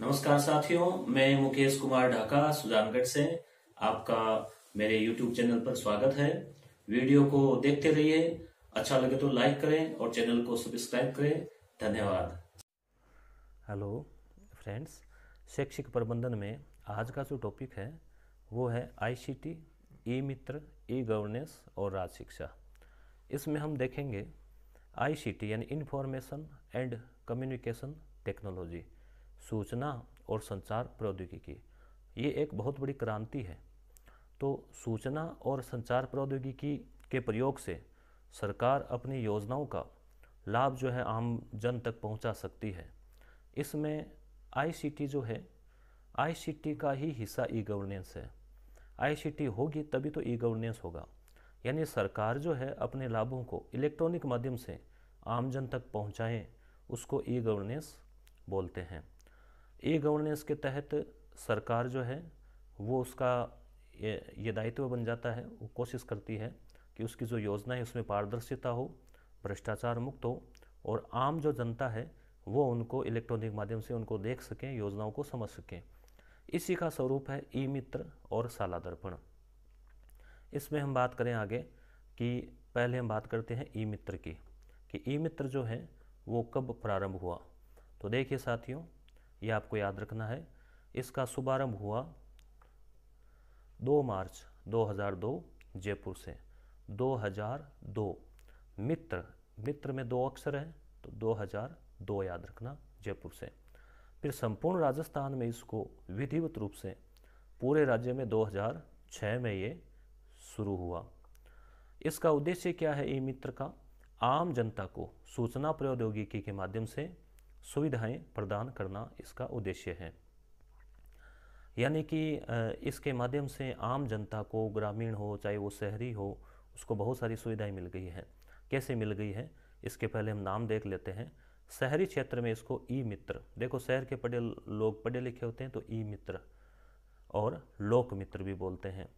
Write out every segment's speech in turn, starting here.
नमस्कार साथियों मैं मुकेश कुमार ढाका सुजानगढ़ से आपका मेरे YouTube चैनल पर स्वागत है वीडियो को देखते रहिए अच्छा लगे तो लाइक करें और चैनल को सब्सक्राइब करें धन्यवाद हेलो फ्रेंड्स शैक्षिक प्रबंधन में आज का जो टॉपिक है वो है आईसीटी ई मित्र ई गवर्नेंस और राज शिक्षा इसमें हम देखेंगे आईसीटी यानी इंफॉर्मेशन एंड कम्युनिकेशन टेक्नोलॉजी सूचना और संचार प्रौद्योगिकी ये एक बहुत बड़ी क्रांति है तो सूचना और संचार प्रौद्योगिकी के प्रयोग से सरकार अपनी योजनाओं का लाभ जो है आम जन तक पहुंचा सकती है इसमें आईसीटी जो है आईसीटी का ही हिस्सा ई गवर्नेंस है आईसीटी होगी तभी तो ई गवर्नेंस होगा यानी सरकार जो है अपने लाभों को इलेक्ट्रॉनिक माध्यम से आमजन तक पहुंचाएं उसको ई गवर्नेंस बोलते हैं ई गवर्नेंस के तहत सरकार जो है वो उसका ये, दायित्व बन जाता है वो कोशिश करती है कि उसकी जो योजना है उसमें पारदर्शिता हो भ्रष्टाचार मुक्त हो और आम जो जनता है वो उनको इलेक्ट्रॉनिक माध्यम से उनको देख सकें योजनाओं को समझ सकें इसी का स्वरूप है ई मित्र और साला दर्पण इसमें हम बात करें आगे कि पहले हम बात करते हैं ई मित्र की कि ई मित्र जो है वो कब प्रारंभ हुआ तो देखिए साथियों ये आपको याद रखना है इसका शुभारंभ हुआ 2 मार्च 2002 जयपुर से 2002 मित्र मित्र में दो अक्षर हैं तो 2002 याद रखना जयपुर से फिर संपूर्ण राजस्थान में इसको विधिवत रूप से पूरे राज्य में 2006 में ये शुरू हुआ इसका उद्देश्य क्या है ई मित्र का आम जनता को सूचना प्रौद्योगिकी के माध्यम से सुविधाएं प्रदान करना इसका उद्देश्य है यानी कि इसके माध्यम से आम जनता को ग्रामीण हो चाहे वो शहरी हो उसको बहुत सारी सुविधाएं मिल गई हैं कैसे मिल गई है इसके पहले हम नाम देख लेते हैं शहरी क्षेत्र में इसको ई मित्र देखो शहर के पढ़े लोग पढ़े लिखे होते हैं तो ई मित्र और लोक मित्र भी बोलते हैं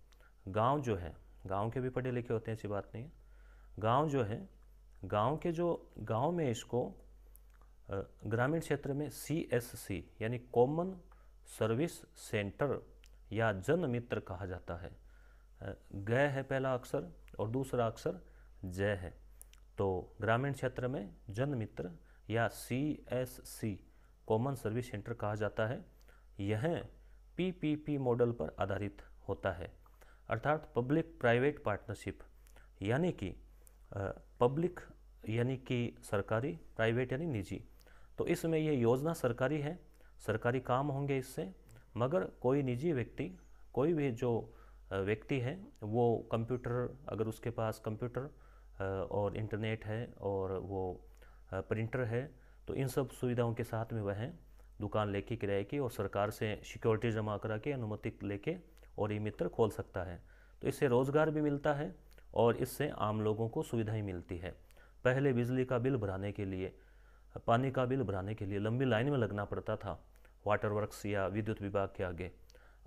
गांव जो है गांव के भी पढ़े लिखे होते हैं ऐसी बात नहीं है गांव जो है गांव के जो गांव में इसको ग्रामीण क्षेत्र में सी यानी कॉमन सर्विस सेंटर या जन मित्र कहा जाता है गय है पहला अक्षर और दूसरा अक्षर जय है तो ग्रामीण क्षेत्र में जन मित्र या C S C common service centre कहा जाता है यह पीपीपी मॉडल पर आधारित होता है अर्थात पब्लिक प्राइवेट पार्टनरशिप यानी कि पब्लिक यानी कि सरकारी प्राइवेट यानी निजी तो इसमें यह योजना सरकारी है सरकारी काम होंगे इससे मगर कोई निजी व्यक्ति कोई भी जो व्यक्ति है वो कंप्यूटर अगर उसके पास कंप्यूटर और इंटरनेट है और वो प्रिंटर है तो इन सब सुविधाओं के साथ में वह दुकान लेके किराए की और सरकार से सिक्योरिटी जमा करा के अनुमति लेके और ये मित्र खोल सकता है तो इससे रोज़गार भी मिलता है और इससे आम लोगों को सुविधाएँ मिलती है पहले बिजली का बिल भराने के लिए पानी का बिल भराने के लिए लंबी लाइन में लगना पड़ता था वाटर वर्क्स या विद्युत विभाग के आगे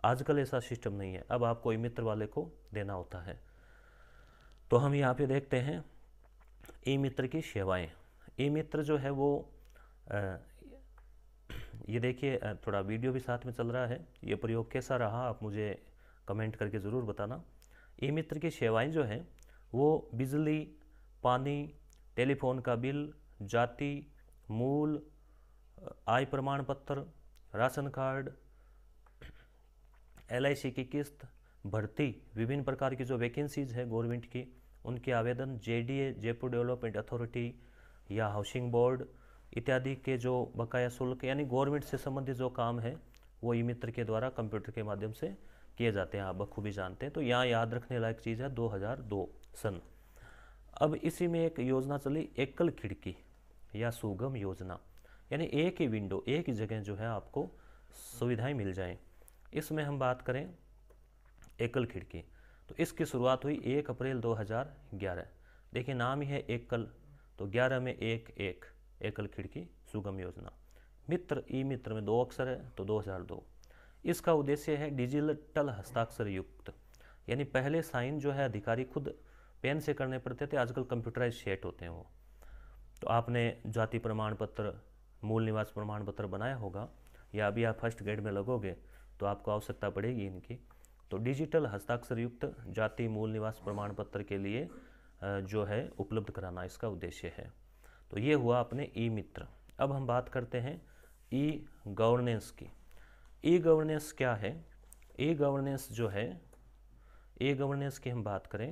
आजकल ऐसा सिस्टम नहीं है अब आपको ई मित्र वाले को देना होता है तो हम यहाँ पे देखते हैं ई मित्र की सेवाएं ई मित्र जो है वो ये देखिए थोड़ा वीडियो भी साथ में चल रहा है ये प्रयोग कैसा रहा आप मुझे कमेंट करके ज़रूर बताना ई मित्र की सेवाएं जो हैं वो बिजली पानी टेलीफोन का बिल जाति मूल आय प्रमाण पत्र राशन कार्ड एल की किस्त भर्ती विभिन्न प्रकार की जो वैकेंसीज है गवर्नमेंट की उनके आवेदन जेडीए जयपुर डेवलपमेंट अथॉरिटी या हाउसिंग बोर्ड इत्यादि के जो बकाया शुल्क यानी गवर्नमेंट से संबंधित जो काम है वो ई मित्र के द्वारा कंप्यूटर के माध्यम से किए जाते हैं आप बखूबी जानते हैं तो यहाँ याद रखने लायक चीज़ है 2002 सन अब इसी में एक योजना चली एकल खिड़की या सुगम योजना यानी एक ही विंडो एक ही जगह जो है आपको सुविधाएं मिल जाएं इसमें हम बात करें एकल खिड़की तो इसकी शुरुआत हुई एक अप्रैल 2011 देखिए नाम ही है एकल तो 11 में एक एक एकल खिड़की सुगम योजना मित्र ई मित्र में दो अक्षर है तो 2002 इसका उद्देश्य है डिजिटल हस्ताक्षर युक्त यानी पहले साइन जो है अधिकारी खुद पेन से करने पड़ते थे आजकल कंप्यूटराइज सेट होते हैं वो तो आपने जाति प्रमाण पत्र मूल निवास प्रमाण पत्र बनाया होगा या अभी आप फर्स्ट ग्रेड में लगोगे तो आपको आवश्यकता पड़ेगी इनकी तो डिजिटल हस्ताक्षर युक्त जाति मूल निवास प्रमाण पत्र के लिए जो है उपलब्ध कराना इसका उद्देश्य है तो ये हुआ अपने ई मित्र अब हम बात करते हैं ई गवर्नेंस की ई गवर्नेंस क्या है ई गवर्नेंस जो है ई गवर्नेंस की हम बात करें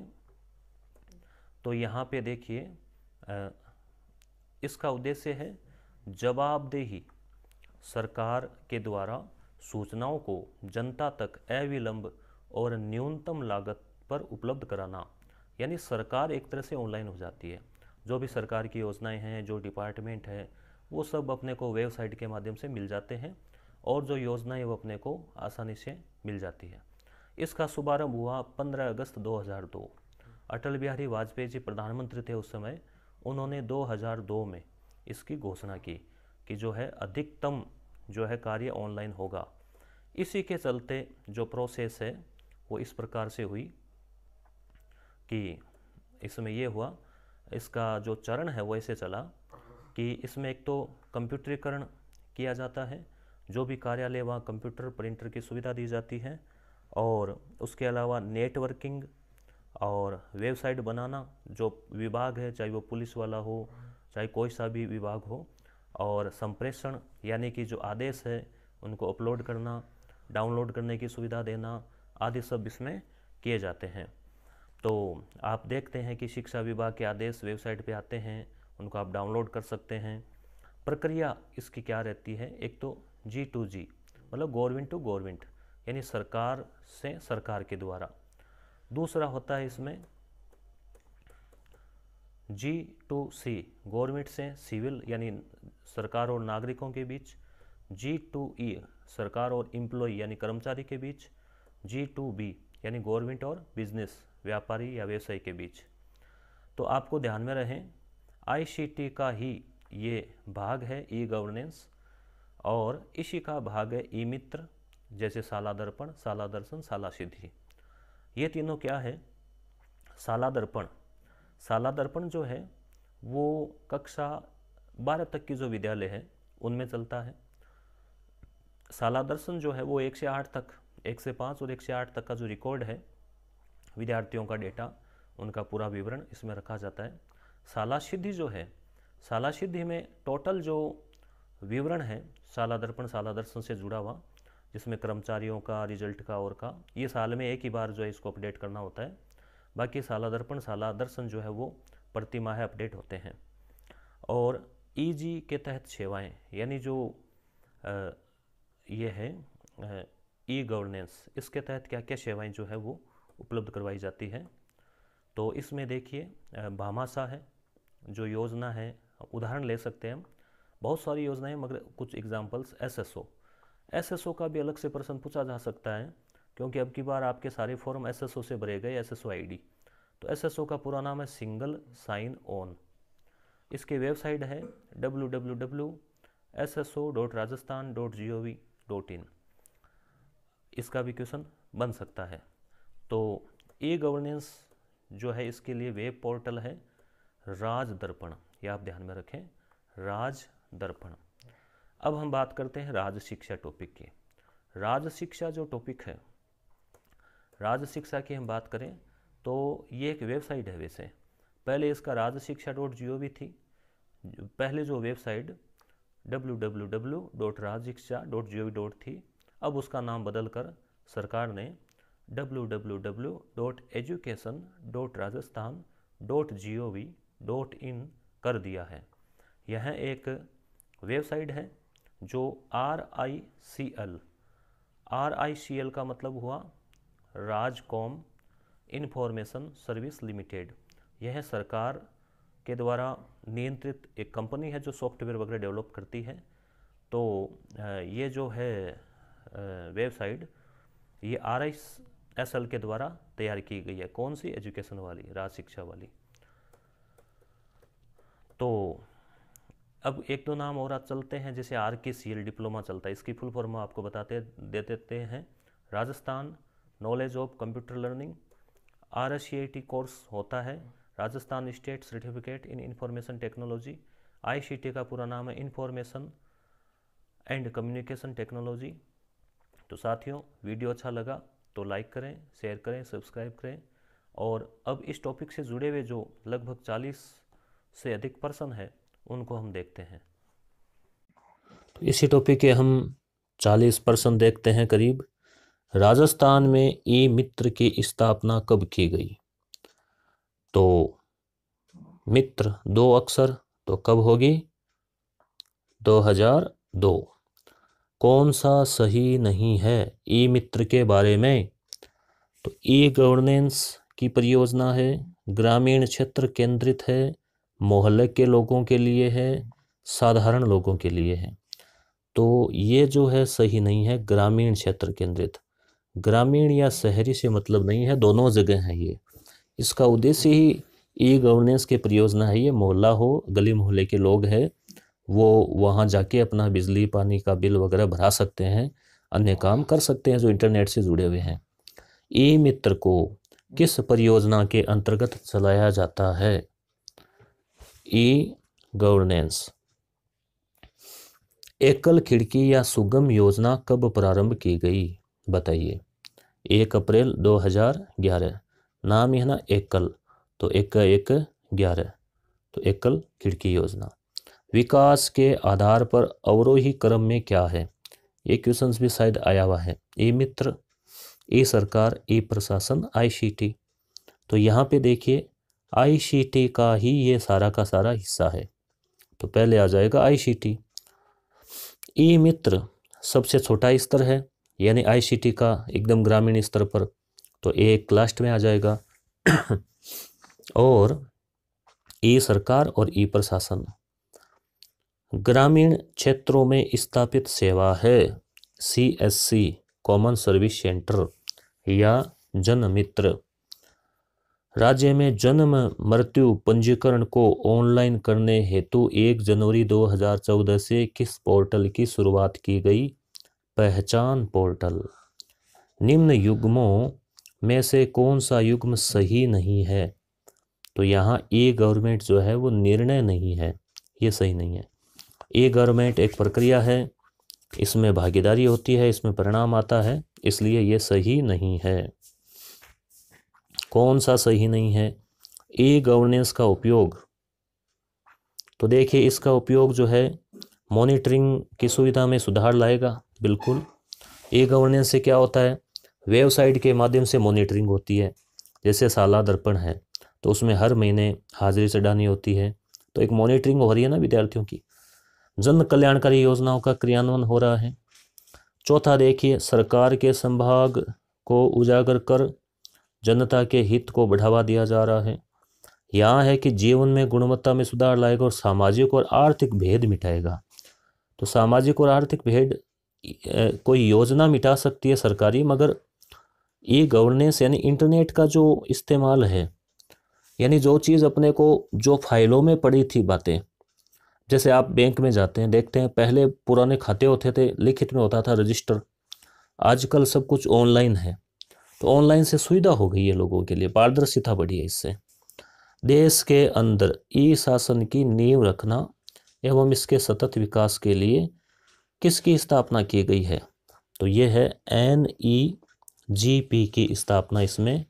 तो यहाँ पे देखिए इसका उद्देश्य है जवाबदेही सरकार के द्वारा सूचनाओं को जनता तक अविलंब और न्यूनतम लागत पर उपलब्ध कराना यानी सरकार एक तरह से ऑनलाइन हो जाती है जो भी सरकार की योजनाएं हैं जो डिपार्टमेंट हैं वो सब अपने को वेबसाइट के माध्यम से मिल जाते हैं और जो योजनाएं वो अपने को आसानी से मिल जाती है इसका शुभारंभ हुआ 15 अगस्त 2002 अटल बिहारी वाजपेयी जी प्रधानमंत्री थे उस समय उन्होंने 2002 में इसकी घोषणा की कि जो है अधिकतम जो है कार्य ऑनलाइन होगा इसी के चलते जो प्रोसेस है वो इस प्रकार से हुई कि इसमें ये हुआ इसका जो चरण है वो ऐसे चला कि इसमें एक तो कंप्यूटरीकरण किया जाता है जो भी कार्यालय वहाँ कंप्यूटर प्रिंटर की सुविधा दी जाती है और उसके अलावा नेटवर्किंग और वेबसाइट बनाना जो विभाग है चाहे वो पुलिस वाला हो चाहे कोई सा भी विभाग हो और संप्रेषण यानी कि जो आदेश है उनको अपलोड करना डाउनलोड करने की सुविधा देना आदि सब इसमें किए जाते हैं तो आप देखते हैं कि शिक्षा विभाग के आदेश वेबसाइट पे आते हैं उनको आप डाउनलोड कर सकते हैं प्रक्रिया इसकी क्या रहती है एक तो जी टू जी मतलब गवर्नमेंट टू गवर्नमेंट यानी सरकार से सरकार के द्वारा दूसरा होता है इसमें जी टू सी गवर्नमेंट से सिविल यानी सरकार और नागरिकों के बीच जी टू ई सरकार और इम्प्लॉय यानी कर्मचारी के बीच जी टू बी यानी गवर्नमेंट और बिजनेस व्यापारी या व्यवसाय के बीच तो आपको ध्यान में रहें आईसीटी का ही ये भाग है ई गवर्नेंस और इसी का भाग है ई मित्र जैसे साला दर्पण साला दर्शन साला सिद्धि ये तीनों क्या है साला दर्पण साला दर्पण जो है वो कक्षा बारह तक की जो विद्यालय है उनमें चलता है साला दर्शन जो है वो एक से आठ तक एक से पाँच और एक से आठ तक का जो रिकॉर्ड है विद्यार्थियों का डेटा उनका पूरा विवरण इसमें रखा जाता है साला सिद्धि जो है साला सिद्धि में टोटल जो विवरण है साला दर्पण साला दर्शन से जुड़ा हुआ इसमें कर्मचारियों का रिजल्ट का और का ये साल में एक ही बार जो है इसको अपडेट करना होता है बाकी साला दर्पण साला दर्शन जो है वो प्रतिमाह अपडेट होते हैं और ईजी e के तहत सेवाएं यानी जो आ, ये है ई गवर्नेंस इसके तहत क्या क्या सेवाएं जो है वो उपलब्ध करवाई जाती है तो इसमें देखिए भामाशा है जो योजना है उदाहरण ले सकते हैं हम बहुत सारी योजनाएं मगर कुछ एग्जांपल्स एसएसओ एसएसओ का भी अलग से प्रश्न पूछा जा सकता है क्योंकि अब की बार आपके सारे फॉर्म एसएसओ से भरे गए एसएसओ आईडी तो एसएसओ का पूरा नाम है सिंगल साइन ऑन इसके वेबसाइट है W W W S S O dot Rajasthan dot G O V dot in इसका भी क्वेश्चन बन सकता है तो ई गवर्नेंस जो है इसके लिए वेब पोर्टल है राज दर्पण ये आप ध्यान में रखें राज दर्पण अब हम बात करते हैं राज शिक्षा टॉपिक की राज शिक्षा जो टॉपिक है राज शिक्षा की हम बात करें तो ये एक वेबसाइट है वैसे पहले इसका राज Shiksha dot G O we थी पहले जो website W W W dot Raj Shiksha dot G O V dot थी अब उसका नाम बदल कर सरकार ने W W W dot education dot Rajasthan dot G O V dot in कर दिया है यह एक वेबसाइट है जो R I C L R I C L का मतलब हुआ राजकॉम इन्फॉर्मेशन सर्विस लिमिटेड यह सरकार के द्वारा नियंत्रित एक कंपनी है जो सॉफ्टवेयर वगैरह डेवलप करती है तो ये जो है वेबसाइट ये आर आई एस एल के द्वारा तैयार की गई है कौन सी एजुकेशन वाली राज शिक्षा वाली तो अब एक दो नाम और चलते हैं जैसे आर के सी एल डिप्लोमा चलता है इसकी फुल फॉर्म आपको बताते दे देते हैं Rajasthan knowledge of computer learning R S course होता है Rajasthan state certificate in information technology I का पूरा नाम है इंफॉर्मेशन एंड कम्युनिकेशन टेक्नोलॉजी तो साथियों वीडियो अच्छा लगा तो लाइक करें शेयर करें सब्सक्राइब करें और अब इस टॉपिक से जुड़े हुए जो लगभग 40 से अधिक पर्सन है उनको हम देखते हैं तो इसी टॉपिक के हम 40 परसेंट देखते हैं करीब राजस्थान में ई मित्र की स्थापना कब की गई तो मित्र दो अक्षर तो कब होगी 2002 कौन सा सही नहीं है ई मित्र के बारे में तो ई गवर्नेंस की परियोजना है ग्रामीण क्षेत्र केंद्रित है मोहल्ले के लोगों के लिए है साधारण लोगों के लिए है तो ये जो है सही नहीं है ग्रामीण क्षेत्र केंद्रित ग्रामीण या शहरी से मतलब नहीं है दोनों जगह हैं ये इसका उद्देश्य ही ई गवर्नेंस के परियोजना है ये मोहल्ला हो गली मोहल्ले के लोग हैं वो वहाँ जाके अपना बिजली पानी का बिल वगैरह भरा सकते हैं अन्य काम कर सकते हैं जो इंटरनेट से जुड़े हुए हैं ई मित्र को किस परियोजना के अंतर्गत चलाया जाता है ई गवर्नेंस एकल खिड़की या सुगम योजना कब प्रारंभ की गई बताइए एक अप्रैल 2011 नाम है ना एकल तो एक एक ग्यारह तो एकल खिड़की योजना विकास के आधार पर अवरोही क्रम में क्या है ये क्वेश्चन भी शायद आया हुआ है ई मित्र ई सरकार ई प्रशासन आईसीटी तो यहाँ पे देखिए आई का ही ये सारा का सारा हिस्सा है तो पहले आ जाएगा आई ई मित्र सबसे छोटा स्तर है यानी आई का एकदम ग्रामीण स्तर पर तो एक लास्ट में आ जाएगा और ई सरकार और ई प्रशासन ग्रामीण क्षेत्रों में स्थापित सेवा है C S C common service centre या जनमित्र राज्य में जन्म मृत्यु पंजीकरण को ऑनलाइन करने हेतु 1 जनवरी 2014 से किस पोर्टल की शुरुआत की गई पहचान पोर्टल निम्न युग्मों में से कौन सा युग्म सही नहीं है तो यहाँ ए गवर्नमेंट जो है वो निर्णय नहीं है ये सही नहीं है ए गवर्नमेंट एक प्रक्रिया है इसमें भागीदारी होती है इसमें परिणाम आता है इसलिए ये सही नहीं है कौन सा सही नहीं है ई गवर्नेंस का उपयोग तो देखिए इसका उपयोग जो है मॉनिटरिंग की सुविधा में सुधार लाएगा बिल्कुल ई गवर्नेंस से क्या होता है वेबसाइट के माध्यम से मॉनिटरिंग होती है जैसे साला दर्पण है तो उसमें हर महीने हाजिरी चढ़ानी होती है तो एक मॉनिटरिंग हो रही है ना विद्यार्थियों की जन कल्याणकारी योजनाओं का क्रियान्वयन हो रहा है चौथा देखिए सरकार के संभाग को उजागर कर जनता के हित को बढ़ावा दिया जा रहा है यहाँ है कि जीवन में गुणवत्ता में सुधार लाएगा और सामाजिक और आर्थिक भेद मिटाएगा तो सामाजिक और आर्थिक भेद कोई योजना मिटा सकती है सरकारी मगर ई गवर्नेंस यानी इंटरनेट का जो इस्तेमाल है यानी जो चीज़ अपने को जो फाइलों में पड़ी थी बातें जैसे आप बैंक में जाते हैं देखते हैं पहले पुराने खाते होते थे लिखित में होता था रजिस्टर आजकल सब कुछ ऑनलाइन है तो ऑनलाइन से सुविधा हो गई है लोगों के लिए पारदर्शिता बढ़ी है इससे देश के अंदर ई शासन की नींव रखना एवं इसके सतत विकास के लिए किसकी स्थापना की गई है तो ये है एन ई जी पी की स्थापना इसमें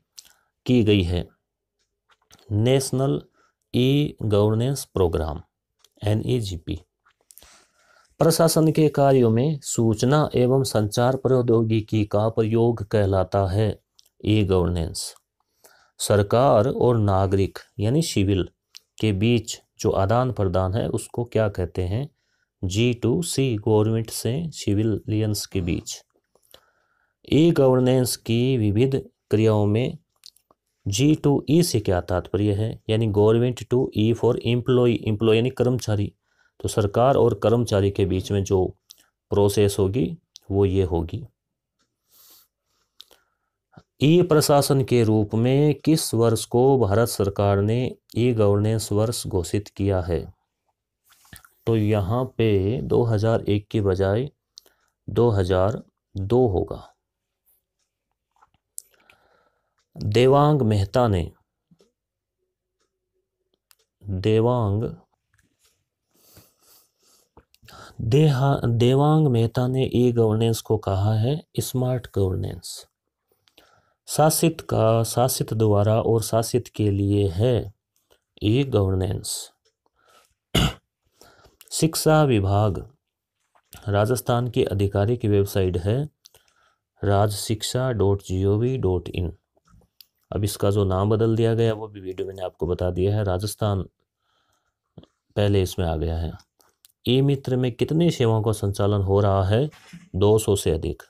की गई है national e governance programme N E G P प्रशासन के कार्यों में सूचना एवं संचार प्रौद्योगिकी का प्रयोग कहलाता है ई e गवर्नेंस सरकार और नागरिक यानी सिविल के बीच जो आदान प्रदान है उसको क्या कहते हैं जी टू सी गवर्नमेंट से सिविलियंस के बीच ई e गवर्नेंस की विविध क्रियाओं में जी टू ई से क्या तात्पर्य है यानी government to E for employ employ यानी कर्मचारी तो सरकार और कर्मचारी के बीच में जो प्रोसेस होगी वो ये होगी ई प्रशासन के रूप में किस वर्ष को भारत सरकार ने ई गवर्नेंस वर्ष घोषित किया है तो यहाँ पे 2001 की बजाय 2002 होगा देवांग मेहता ने देवांग देहा देवांग मेहता ने ई गवर्नेंस को कहा है स्मार्ट गवर्नेंस शासित का शासित द्वारा और शासित के लिए है ई गवर्नेंस शिक्षा विभाग राजस्थान की आधिकारिक वेबसाइट है Raj Shiksha dot G O V dot in अब इसका जो नाम बदल दिया गया वो भी वीडियो मैंने आपको बता दिया है राजस्थान पहले इसमें आ गया है ई मित्र में कितनी सेवाओं का संचालन हो रहा है 200 से अधिक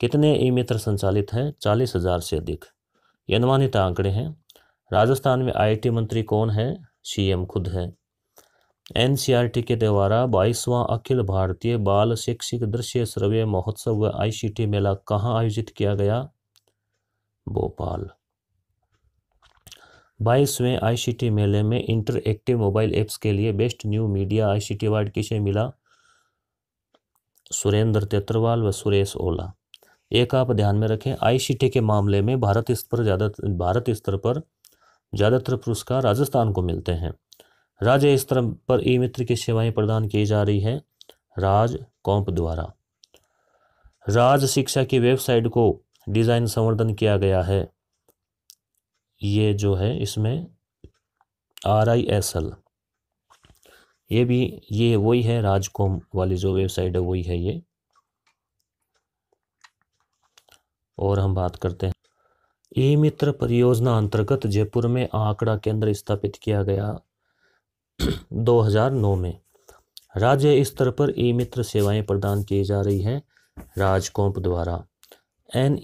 कितने ई मित्र संचालित हैं चालीस हजार से अधिक ये अनुमानित आंकड़े हैं राजस्थान में आईटी मंत्री कौन है सीएम खुद है एनसीईआरटी के द्वारा बाईसवां अखिल भारतीय बाल शैक्षिक दृश्य श्रव्य महोत्सव व आईसीटी मेला कहाँ आयोजित किया गया भोपाल बाईसवें आईसीटी मेले में इंटरएक्टिव मोबाइल ऐप्स के लिए best new media ICT award किसे मिला सुरेंद्र तेतरवाल व सुरेश ओला एक आप ध्यान में रखें आईसीटी के मामले में भारत स्तर ज़्यादा भारत स्तर पर ज़्यादातर पुरस्कार राजस्थान को मिलते हैं राज्य स्तर पर ई मित्र की सेवाएं प्रदान की जा रही है राज कॉम्प द्वारा राज शिक्षा की वेबसाइट को डिज़ाइन संवर्धन किया गया है ये जो है इसमें आर आई एस एल ये भी ये वही है राजकोम वाली जो वेबसाइट है वही है ये और हम बात करते हैं ई मित्र परियोजना अंतर्गत जयपुर में आंकड़ा केंद्र स्थापित किया गया 2009 में राज्य स्तर पर ई मित्र सेवाएं प्रदान की जा रही हैं राजकोम्प द्वारा एन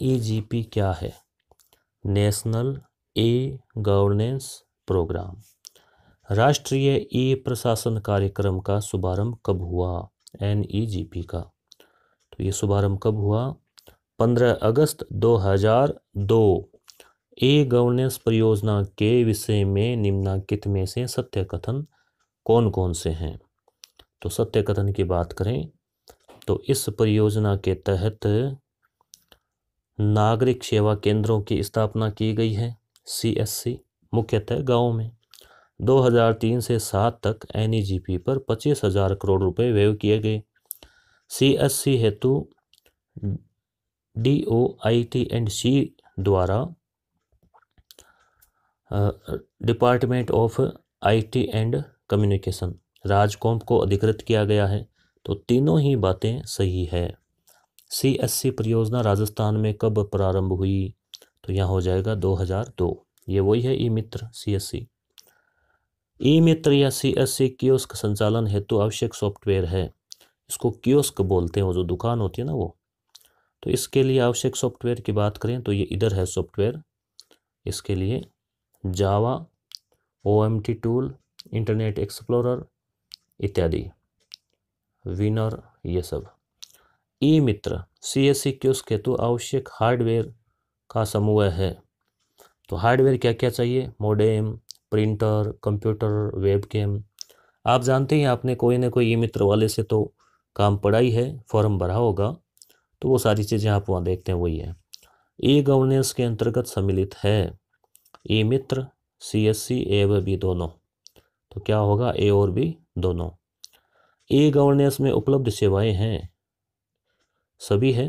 e क्या है नेशनल ई गवर्नेंस प्रोग्राम राष्ट्रीय ई प्रशासन कार्यक्रम का शुभारंभ कब हुआ एन ई जी पी का तो ये शुभारंभ कब हुआ 15 अगस्त 2002 ई गवर्नेंस परियोजना के विषय में निम्नलिखित में से सत्य कथन कौन कौन से हैं तो सत्य कथन की बात करें तो इस परियोजना के तहत नागरिक सेवा केंद्रों की स्थापना की गई है सीएससी मुख्यतः गाँव में 2003 से 7 तक पी e पर पच्चीस हजार करोड़ रुपए व्यय किए गए सीएससी हेतु D O I T and C द्वारा department of IT and communication Rajcomp को अधिकृत किया गया है तो तीनों ही बातें सही है सीएससी परियोजना राजस्थान में कब प्रारंभ हुई तो यहाँ हो जाएगा दो हज़ार दो ये वही है ई मित्र सी एस सी ई मित्र या सी एस सी कियोस्क संचालन हेतु आवश्यक सॉफ्टवेयर है इसको कियोस्क बोलते हैं वो जो दुकान होती है ना वो तो इसके लिए आवश्यक सॉफ्टवेयर की बात करें तो ये इधर है सॉफ्टवेयर इसके लिए Java O M T tool internet explorer इत्यादि विनर ये सब ई मित्र सी एस सी कियोस्क हेतु आवश्यक हार्डवेयर का समूह है तो हार्डवेयर क्या क्या चाहिए मोडेम प्रिंटर कंप्यूटर वेबकैम आप जानते हैं आपने कोई ना कोई ई मित्र वाले से तो काम पढ़ाई है फॉर्म भरा होगा तो वो सारी चीज़ें आप वहाँ देखते हैं वही है ई गवर्नेंस के अंतर्गत सम्मिलित है ई मित्र सी एस सी ए व बी दोनों तो क्या होगा ए और बी दोनों ई गवर्नेंस में उपलब्ध सेवाएं हैं सभी हैं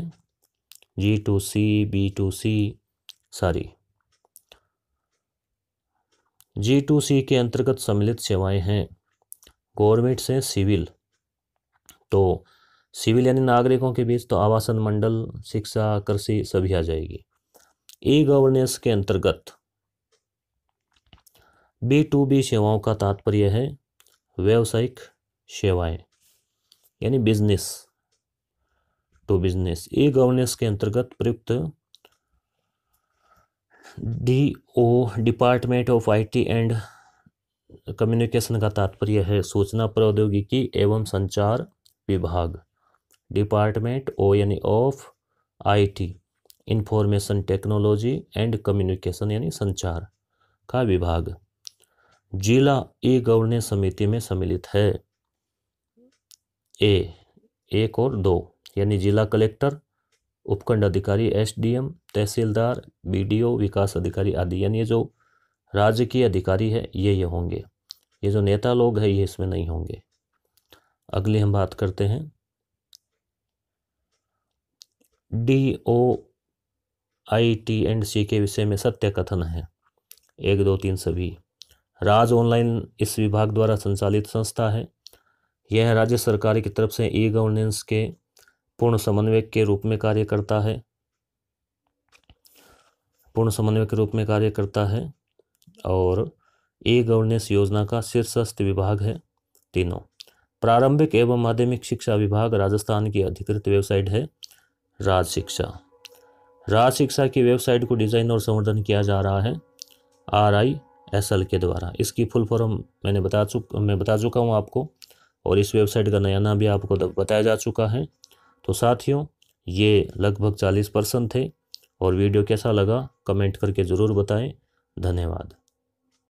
G to C B to C sorry G to C के अंतर्गत सम्मिलित सेवाएं हैं गवर्नमेंट से सिविल तो सिविल यानी नागरिकों के बीच तो आवासन मंडल शिक्षा कृषि सभी आ जाएगी ई गवर्नेंस के अंतर्गत बी टू बी सेवाओं का तात्पर्य है व्यावसायिक सेवाएं यानी business to business e governance के अंतर्गत प्रयुक्त D O department of IT and communication का तात्पर्य है सूचना प्रौद्योगिकी एवं संचार विभाग डिपार्टमेंट ओ यानी of IT information technology and communication यानी संचार का विभाग जिला ई गवर्नेंस समिति में सम्मिलित है ए एक और दो यानी जिला कलेक्टर उपखंड अधिकारी एसडीएम तहसीलदार बीडीओ विकास अधिकारी आदि यानी ये जो राजकीय अधिकारी है ये ये होंगे ये जो नेता लोग हैं ये इसमें नहीं होंगे अगली हम बात करते हैं D O I T and C के विषय में सत्य कथन है एक दो तीन सभी राज ऑनलाइन इस विभाग द्वारा संचालित संस्था है यह राज्य सरकार की तरफ से ई गवर्नेंस के पूर्ण समन्वयक के रूप में कार्य करता है पूर्ण समन्वय के रूप में कार्य करता है और ई गवर्नेंस योजना का शीर्षस्थ विभाग है तीनों प्रारंभिक एवं माध्यमिक शिक्षा विभाग राजस्थान की अधिकृत वेबसाइट है राज शिक्षा राज शिक्षा की वेबसाइट को डिज़ाइन और संवर्धन किया जा रहा है आर आई एस एल के द्वारा इसकी फुल फॉर्म मैंने बता चुक मैं बता चुका हूँ आपको और इस वेबसाइट का नया नाम भी आपको बताया जा चुका है तो साथियों ये लगभग चालीस परसेंट थे और वीडियो कैसा लगा कमेंट करके ज़रूर बताएं धन्यवाद